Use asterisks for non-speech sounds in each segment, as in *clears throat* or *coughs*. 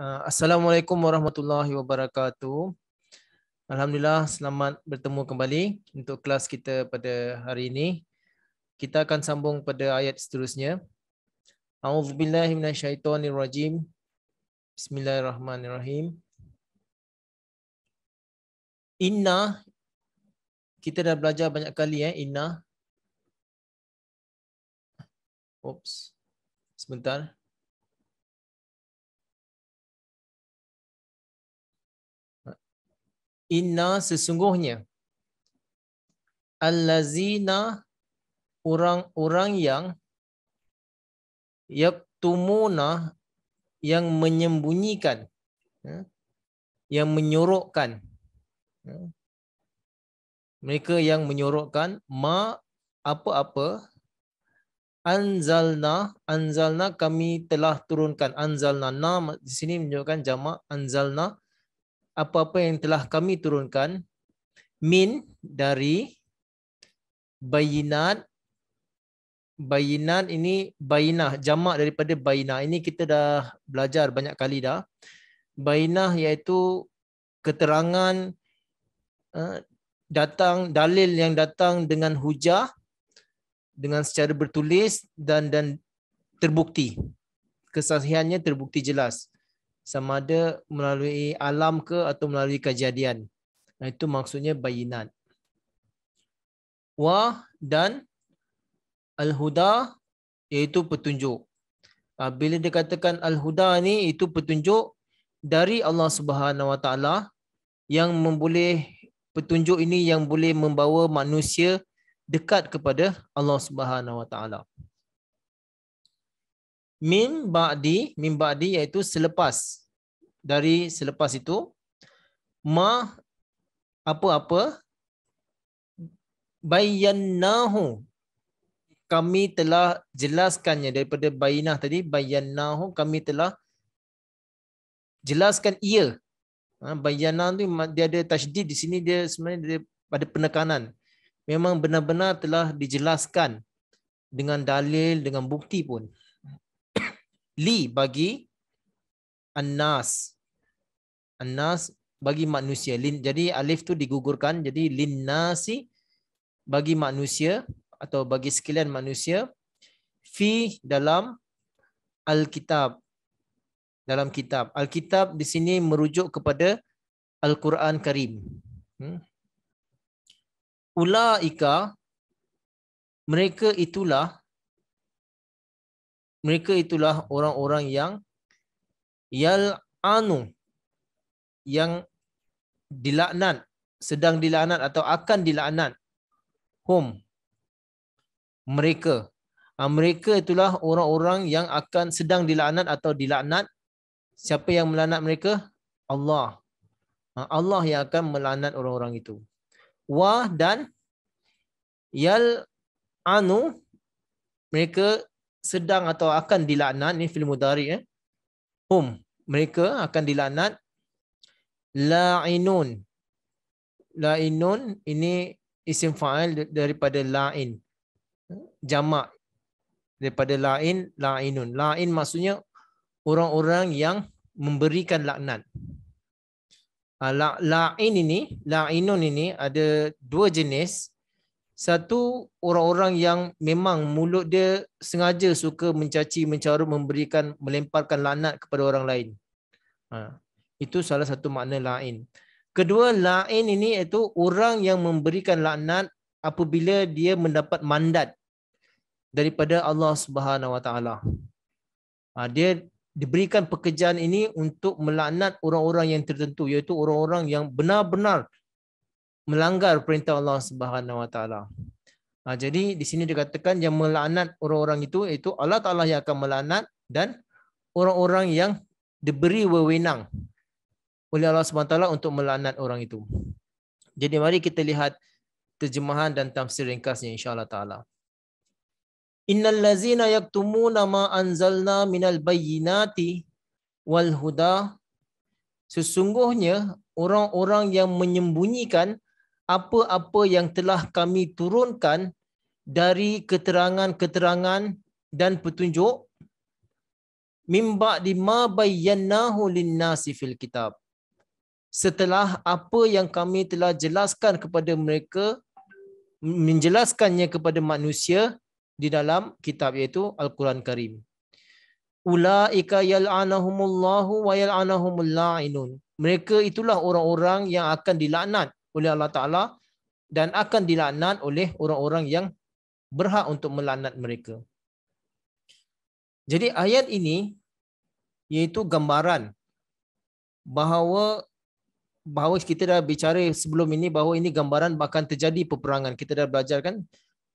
Uh, Assalamualaikum warahmatullahi wabarakatuh. Alhamdulillah selamat bertemu kembali untuk kelas kita pada hari ini. Kita akan sambung pada ayat seterusnya. A'udzubillahi minasyaitonirrajim. Bismillahirrahmanirrahim. Inna kita dah belajar banyak kali ya eh, inna. Oops. Sebentar. inna sesungguhnya allazina orang-orang yang yaktumuna yang menyembunyikan ya, yang menyorokkan ya. mereka yang menyorokkan ma apa-apa anzalna anzalna kami telah turunkan anzalna nama di sini menunjukkan jamak anzalna apa-apa yang telah kami turunkan min dari bayinat bayinat ini bayinah jamak daripada bayinah ini kita dah belajar banyak kali dah bayinah iaitu keterangan uh, datang dalil yang datang dengan hujah dengan secara bertulis dan dan terbukti kesahihannya terbukti jelas sama ada melalui alam ke atau melalui kejadian. Itu maksudnya bayinat. Wah dan al-huda iaitu petunjuk. Ah, bila dikatakan al-huda ni itu petunjuk dari Allah Subhanahu Wa Taala yang memboleh petunjuk ini yang boleh membawa manusia dekat kepada Allah Subhanahu Wa Taala min ba'di min ba'di iaitu selepas dari selepas itu ma apa-apa bayyannahu kami telah jelaskannya daripada bayinah tadi bayyannahu kami telah jelaskan ia ha, bayyanan tu dia ada tajdid di sini dia sebenarnya dia pada penekanan memang benar-benar telah dijelaskan dengan dalil dengan bukti pun li bagi annas annas bagi manusia lin jadi alif tu digugurkan jadi lin nasi bagi manusia atau bagi sekalian manusia fi dalam alkitab dalam kitab alkitab di sini merujuk kepada al-Quran Karim hmm? ulaika mereka itulah mereka itulah orang-orang yang yal anu yang dilaknat sedang dilaknat atau akan dilaknat hum mereka ah, mereka itulah orang-orang yang akan sedang dilaknat atau dilaknat siapa yang melaknat mereka Allah ah, Allah yang akan melaknat orang-orang itu wa dan yal anu mereka sedang atau akan dilaknat ni fil mudhari eh hum mereka akan dilaknat lainun lainun ini isim fa'il daripada lain jamak daripada lain lainun lain maksudnya orang-orang yang memberikan laknat ah, lain ini lainun ini ada dua jenis satu orang-orang yang memang mulut dia sengaja suka mencaci, mencarut, memberikan, melemparkan lanat kepada orang lain. Ha. Itu salah satu makna lain. Kedua, lain ini itu orang yang memberikan lanat apabila dia mendapat mandat daripada Allah Subhanahu Wa Taala. Ha, dia diberikan pekerjaan ini untuk melaknat orang-orang yang tertentu iaitu orang-orang yang benar-benar melanggar perintah Allah Subhanahu Wa Taala. Ha, jadi di sini dikatakan yang melanat orang-orang itu itu Allah Taala yang akan melanat dan orang-orang yang diberi wewenang oleh Allah Subhanahu Wa Taala untuk melanat orang itu. Jadi mari kita lihat terjemahan dan tafsir ringkasnya insya-Allah Taala. Innal lazina yaktumuna ma anzalna minal bayyinati wal huda sesungguhnya orang-orang yang menyembunyikan apa-apa yang telah kami turunkan dari keterangan-keterangan dan petunjuk mimba di ma mabayyanahu linnasi fil kitab setelah apa yang kami telah jelaskan kepada mereka menjelaskannya kepada manusia di dalam kitab iaitu al-Quran Karim ulaika yal'anahumullahu wa yal'anahumul la'inun mereka itulah orang-orang yang akan dilaknat oleh Allah Ta'ala dan akan dilaknat oleh orang-orang yang berhak untuk melaknat mereka. Jadi ayat ini iaitu gambaran bahawa bahawa kita dah bicara sebelum ini bahawa ini gambaran akan terjadi peperangan. Kita dah belajar kan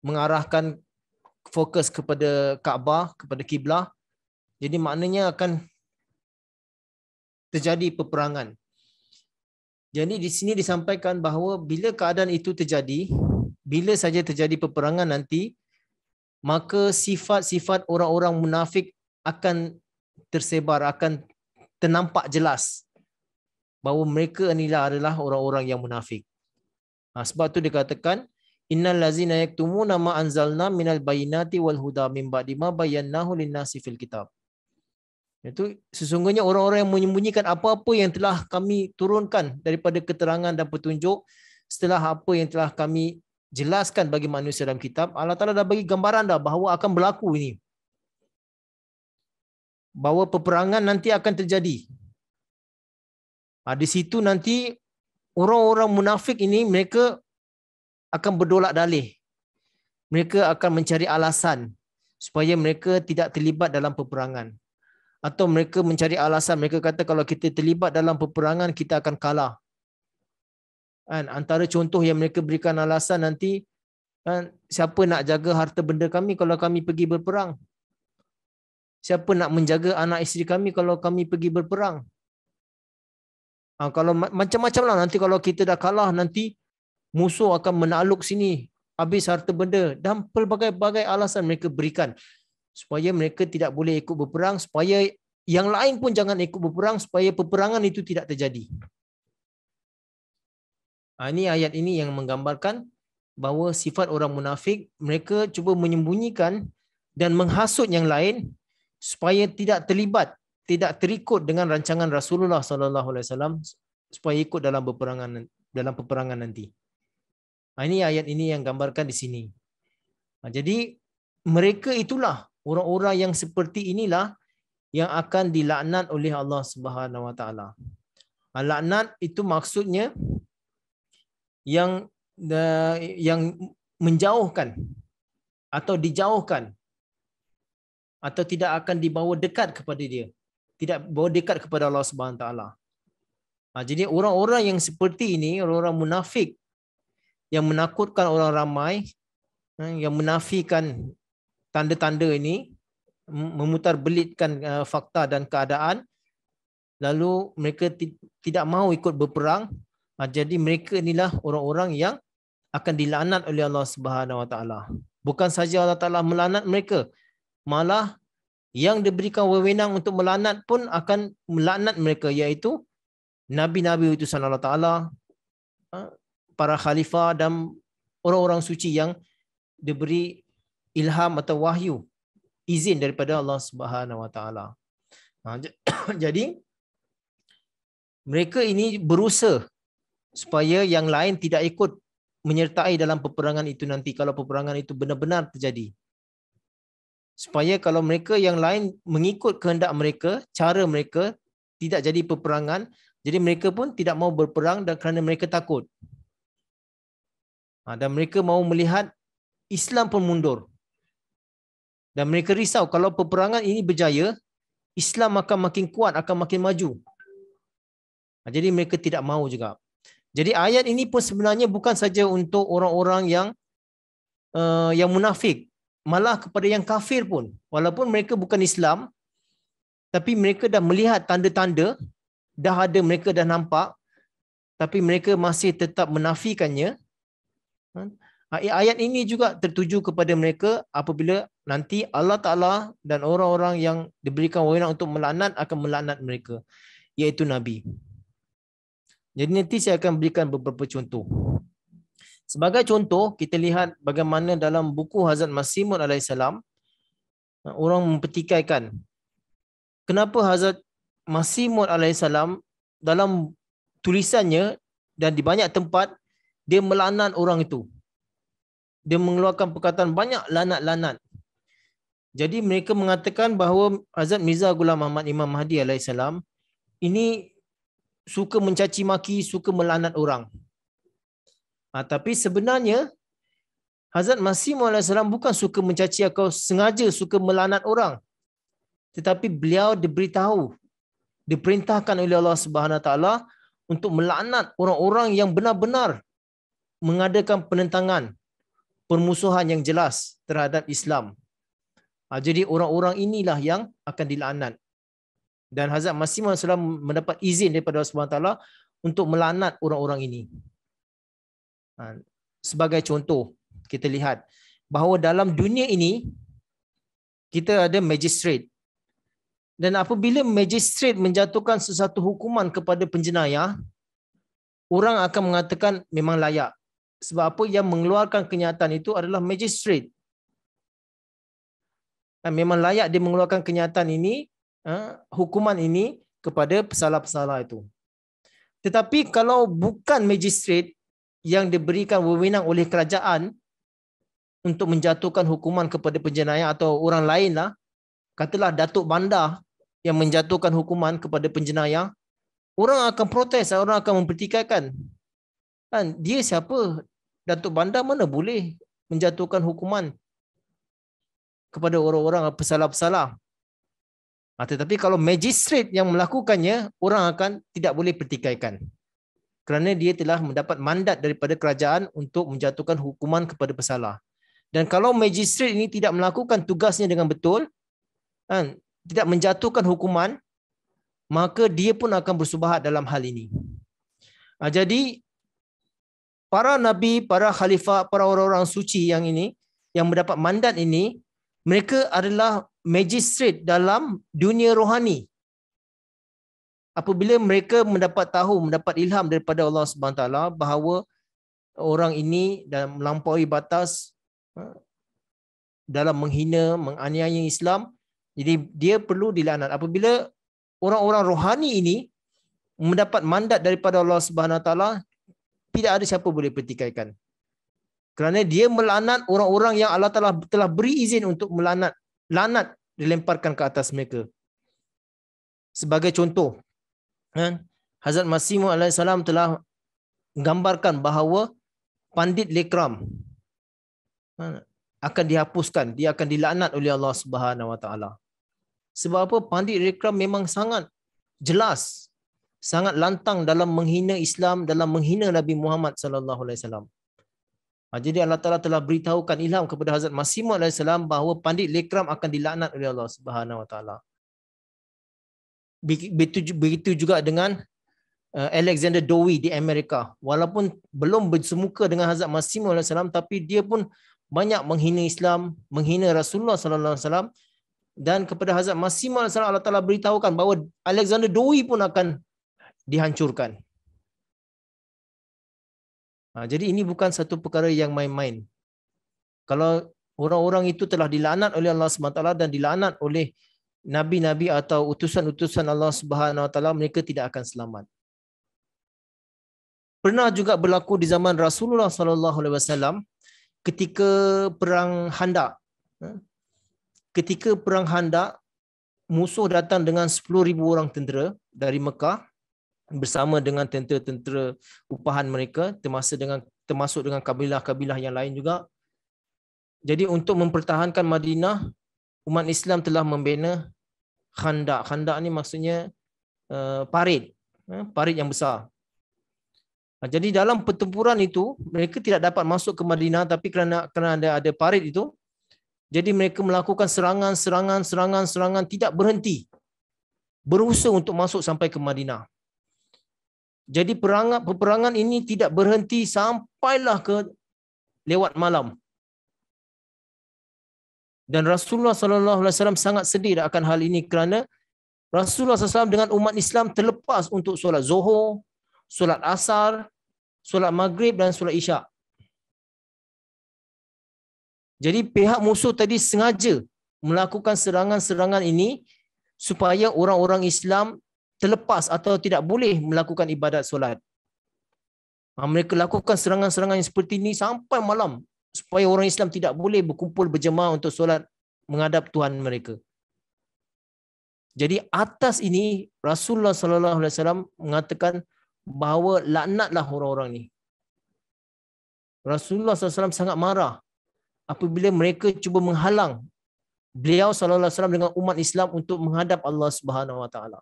mengarahkan fokus kepada Kaabah, kepada kiblah. Jadi maknanya akan terjadi peperangan jadi di sini disampaikan bahawa bila keadaan itu terjadi, bila saja terjadi peperangan nanti, maka sifat-sifat orang-orang munafik akan tersebar, akan ternampak jelas bahawa mereka inilah adalah orang-orang yang munafik. Ha, sebab tu dikatakan innal lazina yaktumuna ma anzalna minal bayinati wal huda mim ba'dima bayyanahu lin-nasi fil kitab. Itu sesungguhnya orang-orang yang menyembunyikan apa-apa yang telah kami turunkan daripada keterangan dan petunjuk setelah apa yang telah kami jelaskan bagi manusia dalam kitab Allah Taala dah bagi gambaran dah bahawa akan berlaku ini bahawa peperangan nanti akan terjadi. Ha, di situ nanti orang-orang munafik ini mereka akan berdolak dalih. Mereka akan mencari alasan supaya mereka tidak terlibat dalam peperangan atau mereka mencari alasan mereka kata kalau kita terlibat dalam peperangan kita akan kalah kan antara contoh yang mereka berikan alasan nanti kan siapa nak jaga harta benda kami kalau kami pergi berperang siapa nak menjaga anak isteri kami kalau kami pergi berperang ha, kalau macam-macam lah nanti kalau kita dah kalah nanti musuh akan menakluk sini habis harta benda dan pelbagai-bagai alasan mereka berikan supaya mereka tidak boleh ikut berperang supaya yang lain pun jangan ikut berperang supaya peperangan itu tidak terjadi. Ha, ini ayat ini yang menggambarkan bahawa sifat orang munafik mereka cuba menyembunyikan dan menghasut yang lain supaya tidak terlibat, tidak terikut dengan rancangan Rasulullah sallallahu alaihi wasallam supaya ikut dalam peperangan dalam peperangan nanti. Ha, ini ayat ini yang gambarkan di sini. Ha, jadi mereka itulah orang-orang yang seperti inilah yang akan dilaknat oleh Allah Subhanahu Wa Taala. Laknat itu maksudnya yang yang menjauhkan atau dijauhkan atau tidak akan dibawa dekat kepada dia. Tidak bawa dekat kepada Allah Subhanahu Taala. Ha, jadi orang-orang yang seperti ini, orang-orang munafik yang menakutkan orang ramai, ha, yang menafikan tanda-tanda ini memutar belitkan uh, fakta dan keadaan lalu mereka tidak mau ikut berperang uh, jadi mereka inilah orang-orang yang akan dilanat oleh Allah Subhanahu Wa Taala bukan saja Allah Taala melanat mereka malah yang diberikan wewenang untuk melanat pun akan melanat mereka iaitu nabi-nabi itu Sallallahu Taala uh, ah, para khalifah dan orang-orang suci yang diberi ilham atau wahyu izin daripada Allah Subhanahu Wa Taala. Ha, *coughs* jadi mereka ini berusaha supaya yang lain tidak ikut menyertai dalam peperangan itu nanti kalau peperangan itu benar-benar terjadi. Supaya kalau mereka yang lain mengikut kehendak mereka, cara mereka tidak jadi peperangan, jadi mereka pun tidak mau berperang dan kerana mereka takut. Ha, dan mereka mau melihat Islam pun mundur dan mereka risau kalau peperangan ini berjaya Islam akan makin kuat akan makin maju ha, jadi mereka tidak mahu juga jadi ayat ini pun sebenarnya bukan saja untuk orang-orang yang uh, yang munafik malah kepada yang kafir pun walaupun mereka bukan Islam tapi mereka dah melihat tanda-tanda dah ada mereka dah nampak tapi mereka masih tetap menafikannya huh? Ha? Ah, eh, ayat ini juga tertuju kepada mereka apabila nanti Allah Ta'ala dan orang-orang yang diberikan wewenang untuk melanat akan melanat mereka. Iaitu Nabi. Jadi nanti saya akan berikan beberapa contoh. Sebagai contoh, kita lihat bagaimana dalam buku Hazrat Masimud AS, ah, orang mempertikaikan kenapa Hazrat Masimud AS dalam tulisannya dan di banyak tempat, dia melanat orang itu dia mengeluarkan perkataan banyak lanat-lanat. Jadi mereka mengatakan bahawa Azad Mirza Ghulam Ahmad Imam Mahdi AS ini suka mencaci maki, suka melanat orang. Ha, tapi sebenarnya Hazrat Masih AS bukan suka mencaci atau sengaja suka melanat orang. Tetapi beliau diberitahu, diperintahkan oleh Allah Subhanahu untuk melanat orang-orang yang benar-benar mengadakan penentangan permusuhan yang jelas terhadap Islam. Ha, jadi orang-orang inilah yang akan dilanat. Dan Hazrat Masih Muhammad mendapat izin daripada Allah SWT untuk melanat orang-orang ini. Ha, sebagai contoh, kita lihat bahawa dalam dunia ini, kita ada magistrat. Dan apabila magistrat menjatuhkan sesuatu hukuman kepada penjenayah, orang akan mengatakan memang layak sebab apa yang mengeluarkan kenyataan itu adalah magistrate. Ha, memang layak dia mengeluarkan kenyataan ini, ha, hukuman ini kepada pesalah-pesalah itu. Tetapi kalau bukan magistrate yang diberikan wewenang oleh kerajaan untuk menjatuhkan hukuman kepada penjenayah atau orang lain lah, katalah Datuk Bandar yang menjatuhkan hukuman kepada penjenayah, orang akan protes, orang akan mempertikaikan. Kan? Dia siapa? Datuk Bandar mana boleh menjatuhkan hukuman kepada orang-orang pesalah-pesalah. Ah, tetapi kalau magistrate yang melakukannya, orang akan tidak boleh pertikaikan. Kerana dia telah mendapat mandat daripada kerajaan untuk menjatuhkan hukuman kepada pesalah. Dan kalau magistrate ini tidak melakukan tugasnya dengan betul, kan, tidak menjatuhkan hukuman, maka dia pun akan bersubahat dalam hal ini. Ah, jadi para nabi, para khalifah, para orang-orang suci yang ini yang mendapat mandat ini, mereka adalah magistrate dalam dunia rohani. Apabila mereka mendapat tahu, mendapat ilham daripada Allah Subhanahu taala bahawa orang ini dalam melampaui batas ha, dalam menghina, menganiaya Islam, jadi dia perlu dilaknat. Apabila orang-orang rohani ini mendapat mandat daripada Allah Subhanahu taala tidak ada siapa boleh pertikaikan. Kerana dia melanat orang-orang yang Allah telah telah beri izin untuk melanat. Lanat dilemparkan ke atas mereka. Sebagai contoh, kan, Hazrat Masih AS telah gambarkan bahawa Pandit Lekram kan, akan dihapuskan. Dia akan dilanat oleh Allah Subhanahu SWT. Sebab apa? Pandit Lekram memang sangat jelas sangat lantang dalam menghina Islam dalam menghina Nabi Muhammad sallallahu alaihi wasallam. Ha, jadi Allah Taala telah beritahukan ilham kepada Hazrat Masimu alaihi wasallam bahawa pandit Lekram akan dilaknat oleh Allah Subhanahu wa taala. Begitu, begitu juga dengan uh, Alexander Dowie di Amerika. Walaupun belum bersemuka dengan Hazrat Masimu alaihi wasallam tapi dia pun banyak menghina Islam, menghina Rasulullah sallallahu alaihi wasallam dan kepada Hazrat Masimu alaihi wasallam Allah Taala beritahukan bahawa Alexander Dowie pun akan dihancurkan. Ha, jadi ini bukan satu perkara yang main-main. Kalau orang-orang itu telah dilanat oleh Allah SWT dan dilanat oleh nabi-nabi atau utusan-utusan Allah SWT, mereka tidak akan selamat. Pernah juga berlaku di zaman Rasulullah sallallahu alaihi wasallam ketika perang Handak. Ha? Ketika perang Handak, musuh datang dengan 10,000 orang tentera dari Mekah bersama dengan tentera-tentera upahan mereka termasuk dengan termasuk dengan kabilah-kabilah yang lain juga. Jadi untuk mempertahankan Madinah, umat Islam telah membina khandak. Khandak ni maksudnya uh, parit, uh, parit yang besar. Uh, jadi dalam pertempuran itu mereka tidak dapat masuk ke Madinah tapi kerana kerana ada, ada parit itu jadi mereka melakukan serangan-serangan serangan-serangan tidak berhenti. Berusaha untuk masuk sampai ke Madinah. Jadi perangat peperangan ini tidak berhenti sampailah ke lewat malam. Dan Rasulullah sallallahu alaihi wasallam sangat sedih akan hal ini kerana Rasulullah sallallahu dengan umat Islam terlepas untuk solat Zuhur, solat Asar, solat Maghrib dan solat Isyak. Jadi pihak musuh tadi sengaja melakukan serangan-serangan ini supaya orang-orang Islam terlepas atau tidak boleh melakukan ibadat solat. Ha, mereka lakukan serangan-serangan seperti ini sampai malam supaya orang Islam tidak boleh berkumpul berjemaah untuk solat menghadap Tuhan mereka. Jadi atas ini Rasulullah sallallahu alaihi wasallam mengatakan bahawa laknatlah orang-orang ini. Rasulullah SAW sangat marah apabila mereka cuba menghalang beliau Sallallahu Alaihi Wasallam dengan umat Islam untuk menghadap Allah Subhanahu Wa Taala.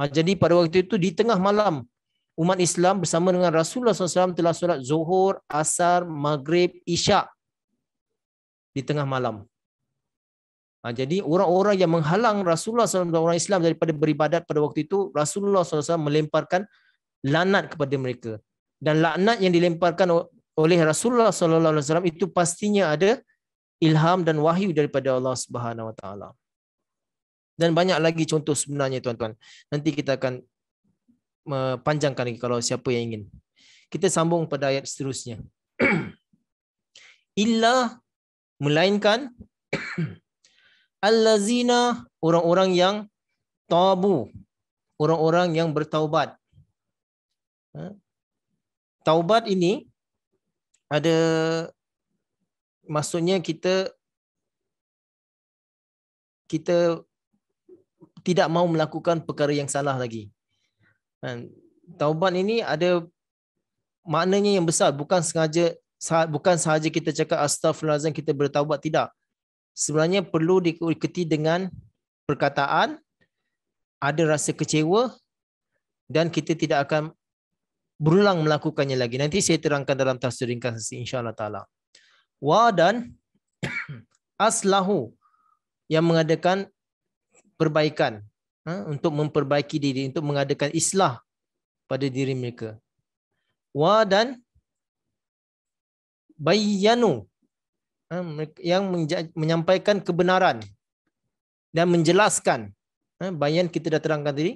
Ha, jadi pada waktu itu di tengah malam umat Islam bersama dengan Rasulullah SAW telah solat zuhur, asar, maghrib, isyak di tengah malam. Ha, jadi orang-orang yang menghalang Rasulullah SAW dan orang Islam daripada beribadat pada waktu itu, Rasulullah SAW melemparkan lanat kepada mereka. Dan laknat yang dilemparkan oleh Rasulullah SAW itu pastinya ada ilham dan wahyu daripada Allah Subhanahu Wa Taala dan banyak lagi contoh sebenarnya tuan-tuan. Nanti kita akan panjangkan lagi kalau siapa yang ingin. Kita sambung pada ayat seterusnya. *clears throat* Illa melainkan *clears throat* allazina orang-orang yang tabu, orang-orang yang bertaubat. Ha? Taubat ini ada maksudnya kita kita tidak mau melakukan perkara yang salah lagi. Kan? Taubat ini ada maknanya yang besar bukan sengaja bukan sahaja kita cakap astaghfirullahalazim kita bertaubat tidak. Sebenarnya perlu diikuti dengan perkataan ada rasa kecewa dan kita tidak akan berulang melakukannya lagi. Nanti saya terangkan dalam tafsir ringkas insya-Allah taala. Wa dan *coughs* aslahu yang mengadakan perbaikan ha? untuk memperbaiki diri untuk mengadakan islah pada diri mereka wa dan bayyanu ha? yang menyampaikan kebenaran dan menjelaskan ha? bayan kita dah terangkan tadi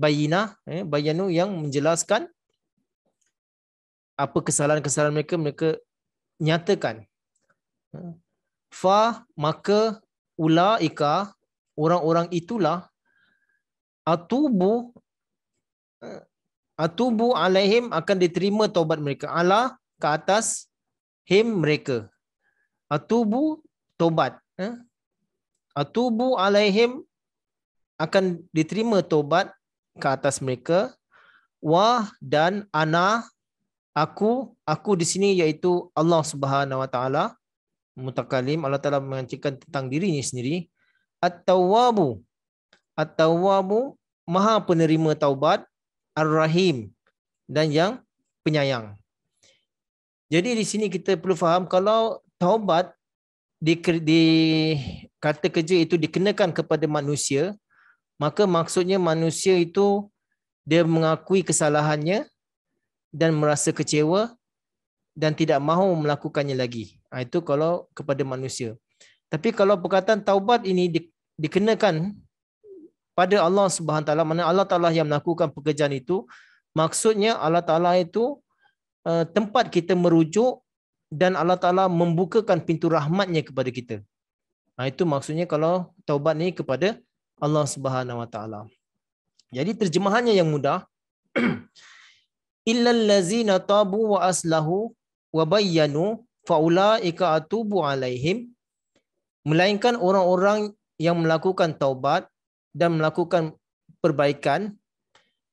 bayina eh? Ha, bayanu yang menjelaskan apa kesalahan-kesalahan mereka mereka nyatakan ha, fa maka ulaika orang-orang itulah atubu eh, atubu alaihim akan diterima taubat mereka Allah ke atas him mereka atubu taubat eh. atubu alaihim akan diterima taubat ke atas mereka wah dan ana aku aku di sini iaitu Allah Subhanahu wa taala mutakallim Allah Taala mengancikan tentang dirinya sendiri At-Tawwabu. At-Tawwabu Maha penerima taubat Ar-Rahim dan yang penyayang. Jadi di sini kita perlu faham kalau taubat di, di kata kerja itu dikenakan kepada manusia, maka maksudnya manusia itu dia mengakui kesalahannya dan merasa kecewa dan tidak mahu melakukannya lagi. Ha, itu kalau kepada manusia. Tapi kalau perkataan taubat ini di, dikenakan pada Allah Subhanahu taala, mana Allah taala yang melakukan pekerjaan itu, maksudnya Allah taala itu uh, tempat kita merujuk dan Allah taala membukakan pintu rahmatnya kepada kita. Nah, ha, itu maksudnya kalau taubat ni kepada Allah Subhanahu wa taala. Jadi terjemahannya yang mudah *clears throat* illal ladzina tabu wa aslahu wa bayyanu faulaika atubu alaihim melainkan orang-orang yang melakukan taubat dan melakukan perbaikan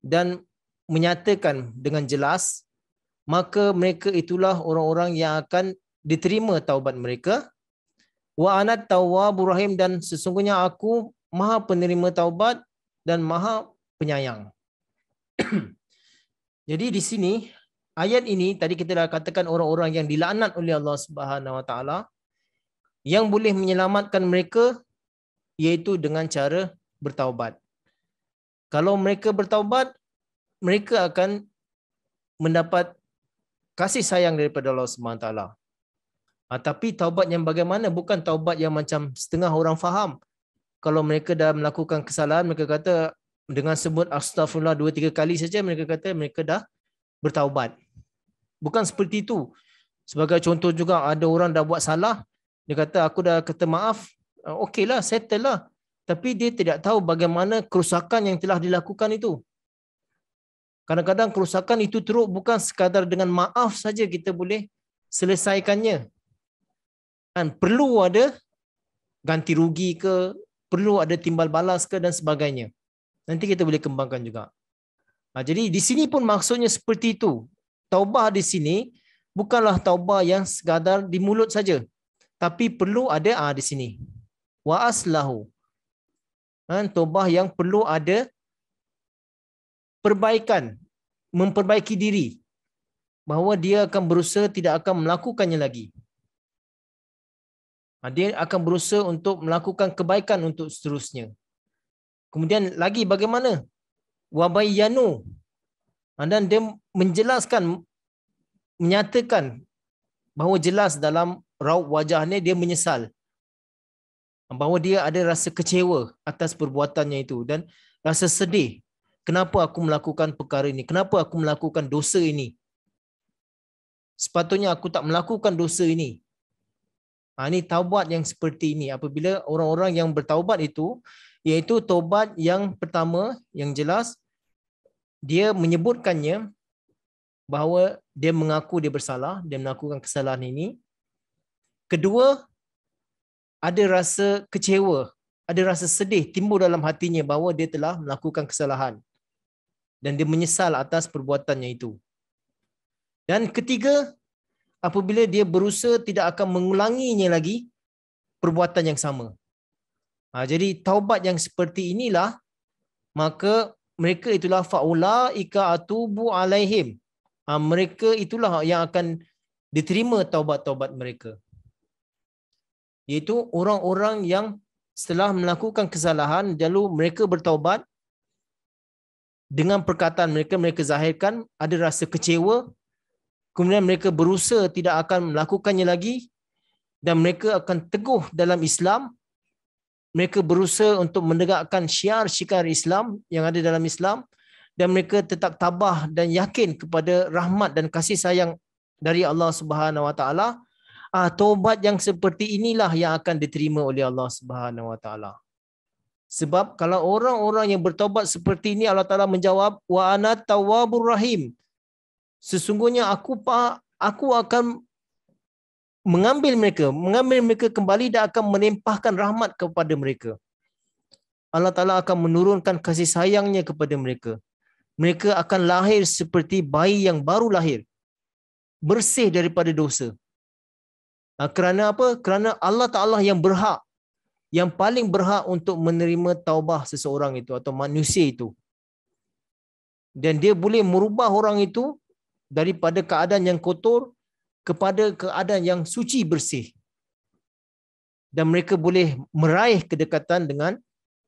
dan menyatakan dengan jelas maka mereka itulah orang-orang yang akan diterima taubat mereka wa anat tawwabur rahim dan sesungguhnya aku maha penerima taubat dan maha penyayang *clears throat* jadi di sini ayat ini tadi kita dah katakan orang-orang yang dilanat oleh Allah Subhanahu wa taala yang boleh menyelamatkan mereka iaitu dengan cara bertaubat. Kalau mereka bertaubat, mereka akan mendapat kasih sayang daripada Allah SWT. Ha, ah, tapi taubat yang bagaimana? Bukan taubat yang macam setengah orang faham. Kalau mereka dah melakukan kesalahan, mereka kata dengan sebut astaghfirullah dua tiga kali saja, mereka kata mereka dah bertaubat. Bukan seperti itu. Sebagai contoh juga, ada orang dah buat salah, dia kata aku dah kata maaf, ah, okeylah settle lah. Tapi dia tidak tahu bagaimana kerusakan yang telah dilakukan itu. Kadang-kadang kerusakan itu teruk bukan sekadar dengan maaf saja kita boleh selesaikannya. Kan perlu ada ganti rugi ke, perlu ada timbal balas ke dan sebagainya. Nanti kita boleh kembangkan juga. Ha, jadi di sini pun maksudnya seperti itu. Taubah di sini bukanlah taubah yang sekadar di mulut saja tapi perlu ada ah, di sini wa aslahu kan ha, tobah yang perlu ada perbaikan memperbaiki diri bahawa dia akan berusaha tidak akan melakukannya lagi ha, dia akan berusaha untuk melakukan kebaikan untuk seterusnya kemudian lagi bagaimana wa bayyanu ha, dan dia menjelaskan menyatakan bahawa jelas dalam raut wajahnya dia menyesal bahawa dia ada rasa kecewa atas perbuatannya itu dan rasa sedih kenapa aku melakukan perkara ini kenapa aku melakukan dosa ini sepatutnya aku tak melakukan dosa ini ha, ini taubat yang seperti ini apabila orang-orang yang bertaubat itu iaitu taubat yang pertama yang jelas dia menyebutkannya bahawa dia mengaku dia bersalah dia melakukan kesalahan ini Kedua, ada rasa kecewa, ada rasa sedih timbul dalam hatinya bahawa dia telah melakukan kesalahan dan dia menyesal atas perbuatannya itu. Dan ketiga, apabila dia berusaha tidak akan mengulanginya lagi perbuatan yang sama. Ha, jadi taubat yang seperti inilah maka mereka itulah faulaika atubu alaihim. Ha, mereka itulah yang akan diterima taubat-taubat mereka iaitu orang-orang yang setelah melakukan kesalahan lalu mereka bertaubat dengan perkataan mereka mereka zahirkan ada rasa kecewa kemudian mereka berusaha tidak akan melakukannya lagi dan mereka akan teguh dalam Islam mereka berusaha untuk menegakkan syiar syiar Islam yang ada dalam Islam dan mereka tetap tabah dan yakin kepada rahmat dan kasih sayang dari Allah Subhanahu Wa Taala Ah, tobat yang seperti inilah yang akan diterima oleh Allah Subhanahu Wa Taala. Sebab kalau orang-orang yang bertobat seperti ini Allah Taala menjawab wa ana tawwabur rahim. Sesungguhnya aku aku akan mengambil mereka, mengambil mereka kembali dan akan menimpahkan rahmat kepada mereka. Allah Taala akan menurunkan kasih sayangnya kepada mereka. Mereka akan lahir seperti bayi yang baru lahir. Bersih daripada dosa. Ha, kerana apa? Kerana Allah Ta'ala yang berhak. Yang paling berhak untuk menerima taubah seseorang itu atau manusia itu. Dan dia boleh merubah orang itu daripada keadaan yang kotor kepada keadaan yang suci bersih. Dan mereka boleh meraih kedekatan dengan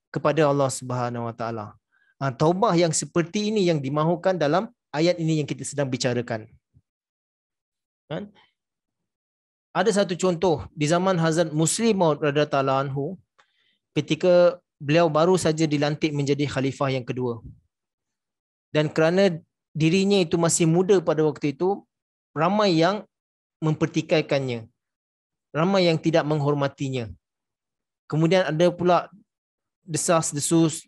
kepada Allah Subhanahu Wa Taala. Ha, taubah yang seperti ini yang dimahukan dalam ayat ini yang kita sedang bicarakan. Kan? ada satu contoh di zaman Hazrat Muslim Maud radhiyallahu anhu ketika beliau baru saja dilantik menjadi khalifah yang kedua. Dan kerana dirinya itu masih muda pada waktu itu, ramai yang mempertikaikannya. Ramai yang tidak menghormatinya. Kemudian ada pula desas-desus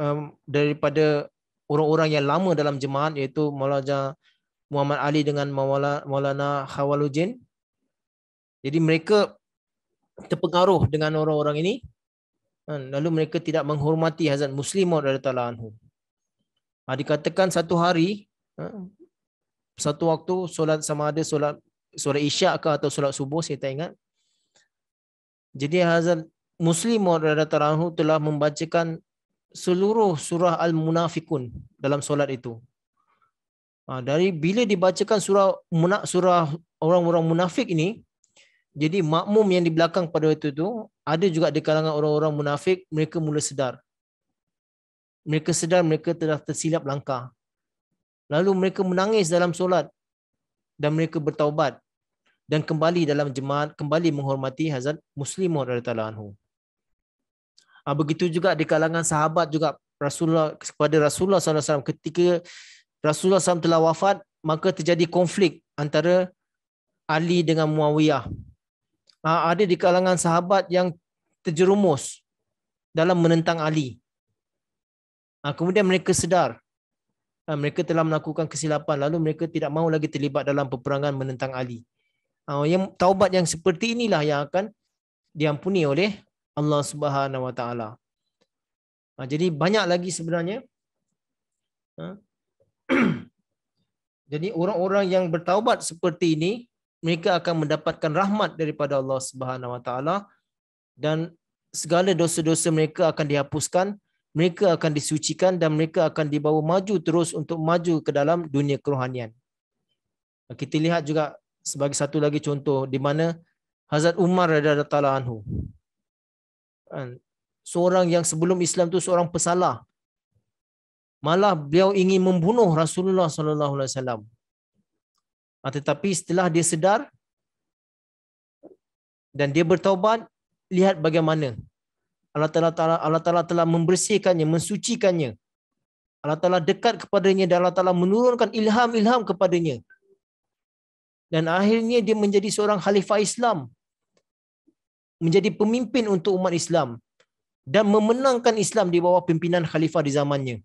um, daripada orang-orang yang lama dalam jemaat iaitu Maulana Muhammad Ali dengan Maulana Khawaluddin jadi mereka terpengaruh dengan orang-orang ini. Kan? Lalu mereka tidak menghormati Hazrat Muslim radhiyallahu anhu. Ha, dikatakan satu hari ha, satu waktu solat sama ada solat solat Isyak ke atau solat Subuh saya tak ingat. Jadi Hazrat Muslim radhiyallahu anhu telah membacakan seluruh surah Al-Munafikun dalam solat itu. Ha, dari bila dibacakan surah surah orang-orang munafik ini, jadi makmum yang di belakang pada waktu itu ada juga di kalangan orang-orang munafik mereka mula sedar. Mereka sedar mereka telah tersilap langkah. Lalu mereka menangis dalam solat dan mereka bertaubat dan kembali dalam jemaat kembali menghormati Hazrat Muslim radhiyallahu anhu. Ah, begitu juga di kalangan sahabat juga Rasulullah kepada Rasulullah saw ketika Rasulullah SAW telah wafat maka terjadi konflik antara Ali dengan Muawiyah Ha, ada di kalangan sahabat yang terjerumus dalam menentang Ali. Ha, kemudian mereka sedar ha, mereka telah melakukan kesilapan lalu mereka tidak mahu lagi terlibat dalam peperangan menentang Ali. Yang taubat yang seperti inilah yang akan diampuni oleh Allah Subhanahu Wa Taala. Jadi banyak lagi sebenarnya. *clears throat* Jadi orang-orang yang bertaubat seperti ini mereka akan mendapatkan rahmat daripada Allah Subhanahu Wa Taala dan segala dosa-dosa mereka akan dihapuskan, mereka akan disucikan dan mereka akan dibawa maju terus untuk maju ke dalam dunia kerohanian. Kita lihat juga sebagai satu lagi contoh di mana Hazrat Umar Radhiallahu taala anhu kan, seorang yang sebelum Islam tu seorang pesalah malah beliau ingin membunuh Rasulullah sallallahu alaihi wasallam Ah, tetapi setelah dia sedar dan dia bertaubat, lihat bagaimana Allah Taala Allah Taala telah membersihkannya, mensucikannya. Allah Taala dekat kepadanya dan Allah Taala menurunkan ilham-ilham kepadanya. Dan akhirnya dia menjadi seorang khalifah Islam. Menjadi pemimpin untuk umat Islam dan memenangkan Islam di bawah pimpinan khalifah di zamannya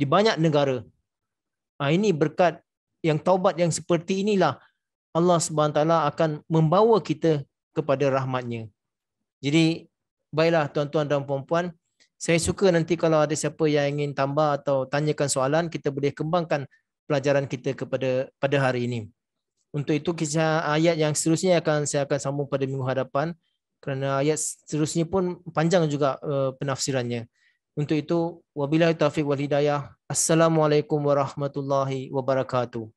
di banyak negara. Ah ini berkat yang taubat yang seperti inilah Allah Subhanahu Taala akan membawa kita kepada rahmatnya. Jadi, baiklah tuan-tuan dan puan-puan. Saya suka nanti kalau ada siapa yang ingin tambah atau tanyakan soalan, kita boleh kembangkan pelajaran kita kepada pada hari ini. Untuk itu, kisah ayat yang seterusnya akan saya akan sambung pada minggu hadapan kerana ayat seterusnya pun panjang juga eh, penafsirannya. Untuk itu, wabillahi taufiq wal hidayah. Assalamualaikum warahmatullahi wabarakatuh.